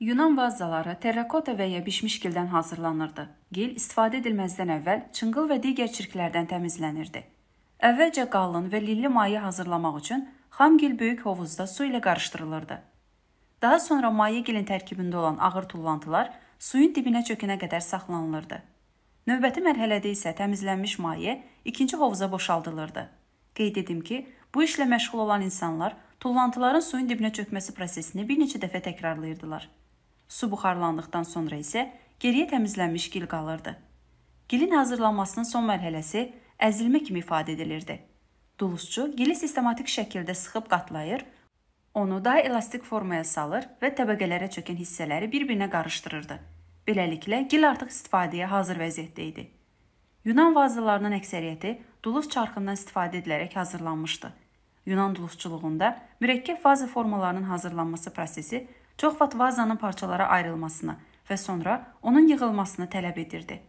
Yunan vazaları terrakota və ya bişmişgildən hazırlanırdı. Gil istifadə edilməzdən əvvəl çınqıl və digər çirklərdən təmizlənirdi. Əvvəlcə qalın və lilli maye hazırlamaq üçün xamgil böyük hovuzda su ilə qarışdırılırdı. Daha sonra maye gilin tərkibində olan ağır tullantılar suyun dibinə çökənə qədər saxlanılırdı. Növbəti mərhələdə isə təmizlənmiş maye ikinci hovuza boşaldılırdı. Qeyd edim ki, bu işlə məşğul olan insanlar tullantıların suyun dibinə çökməsi prosesini bir neçə dəfə təkrarlayırdılar. Su buxarlandıqdan sonra isə geriyə təmizlənmiş gil qalırdı. Gilin hazırlanmasının son mərhələsi əzilmə kimi ifadə edilirdi. Dulusçu gili sistematik şəkildə sıxıb qatlayır, onu da elastik formaya salır və təbəqələrə çökən hissələri bir-birinə qarışdırırdı. Beləliklə, gil artıq istifadəyə hazır vəziyyətdə idi. Yunan vazalarının əksəriyyəti dulus çarxından istifadə edilərək hazırlanmışdı. Yunan dulusçuluğunda mürəkkəb vaza formalarının hazırlanması prosesi çox vaxt vazanın parçalara ayrılmasını və sonra onun yığılmasını tələb edirdi.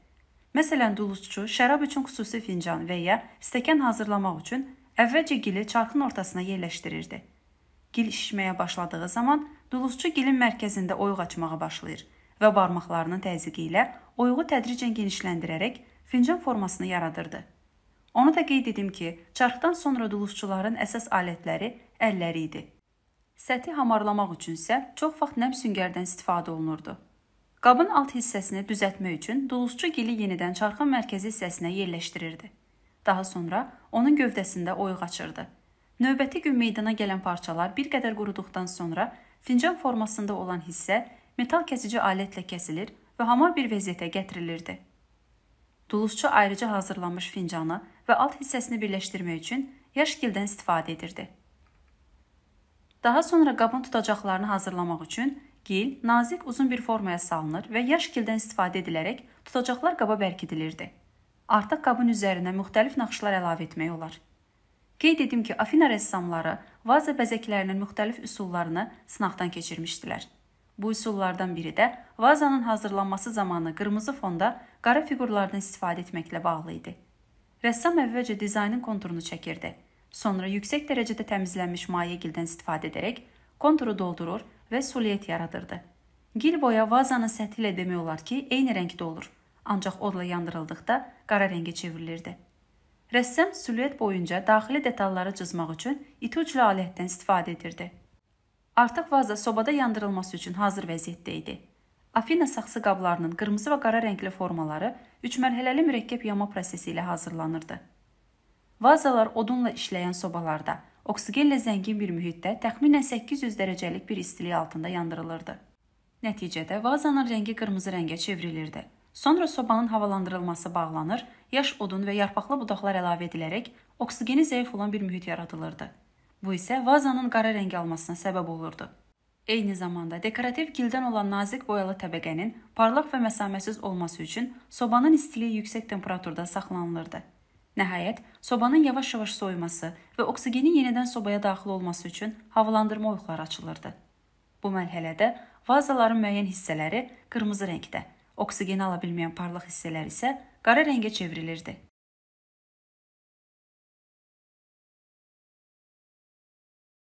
Məsələn, duluzçu şərab üçün xüsusi fincan və ya stəkan hazırlamaq üçün əvvəlcə gili çarxın ortasına yerləşdirirdi. Gil şişməyə başladığı zaman duluzçu gilin mərkəzində oyuq açmağa başlayır və barmaqlarının təzyiqi ilə oyuğu tədricən genişləndirərək fincan formasını yaradırdı. Onu da qeyd edim ki, çarxdan sonra duluzçuların əsas alətləri əlləri idi. Səthi hamarlamaq üçün isə çox vaxt nəm süngərdən istifadə olunurdu. Qabın alt hissəsini düzəltmək üçün dulusçu gili yenidən çarxın mərkəzi hissəsinə yerləşdirirdi. Daha sonra onun gövdəsində oyuq açırdı. Növbəti gün meydana gələn parçalar bir qədər quruduqdan sonra fincan formasında olan hissə metal kəsici alətlə kəsilir və hamar bir vəziyyətə gətirilirdi. Dulusçu ayrıca hazırlanmış fincanı və alt hissəsini birləşdirmək üçün yaş gildən istifadə edirdi. Daha sonra qabın tutacaqlarını hazırlamaq üçün gil nazik uzun bir formaya salınır və yaş gildən istifadə edilərək tutacaqlar qaba bərkidilirdi. Artıq qabın üzərinə müxtəlif naxışlar əlavə etmək olar. Qeyd etdim ki, Afina rəssamları vaza bəzəklərinin müxtəlif üsullarını sınaqdan keçirmişdilər. Bu üsullardan biri də vazanın hazırlanması zamanı qırmızı fonda qara fiqurlardan istifadə etməklə bağlı idi. Rəssam əvvəlcə dizaynın konturunu çəkirdi Sonra yüksek derecede temizlenmiş maye gilden istifadə edərək konturu doldurur və sulyet yaradırdı. Gil boya vazanın səthi ilə demək olar ki, eyni rəngdə olur, ancaq odla yandırıldıqda qara rəngə çevrilirdi. Rəssam silüet boyunca daxili detalları cızmaq üçün iti uclu alətdən istifadə edirdi. Artıq vaza sobada yandırılması üçün hazır vəziyyətdə idi. Afina saxsı qablarının qırmızı və qara rəngli formaları üç mərhələli mürəkkəb yama prosesi ilə hazırlanırdı. Vazalar odunla işləyən sobalarda, oksigenlə zəngin bir mühitdə təxminən 800 dərəcəlik bir istilik altında yandırılırdı. Nəticədə vazanın rəngi qırmızı rəngə çevrilirdi. Sonra sobanın havalandırılması bağlanır, yaş odun və yarpaqlı budaqlar əlavə edilərək oksigeni zəif olan bir mühit yaradılırdı. Bu isə vazanın qara rəng almasına səbəb olurdu. Eyni zamanda dekorativ gildən olan nazik boyalı təbəqənin parlaq və məsaməsiz olması üçün sobanın istiliyi yüksək temperaturda saxlanılırdı. Nəhayət, sobanın yavaş-yavaş soyuması və oksigenin yenidən sobaya daxil olması üçün havalandırma oyuqları açılırdı. Bu mərhələdə vazaların müəyyən hissələri qırmızı rəngdə, oksigeni ala bilməyən parlaq hissələr isə qara rəngə çevrilirdi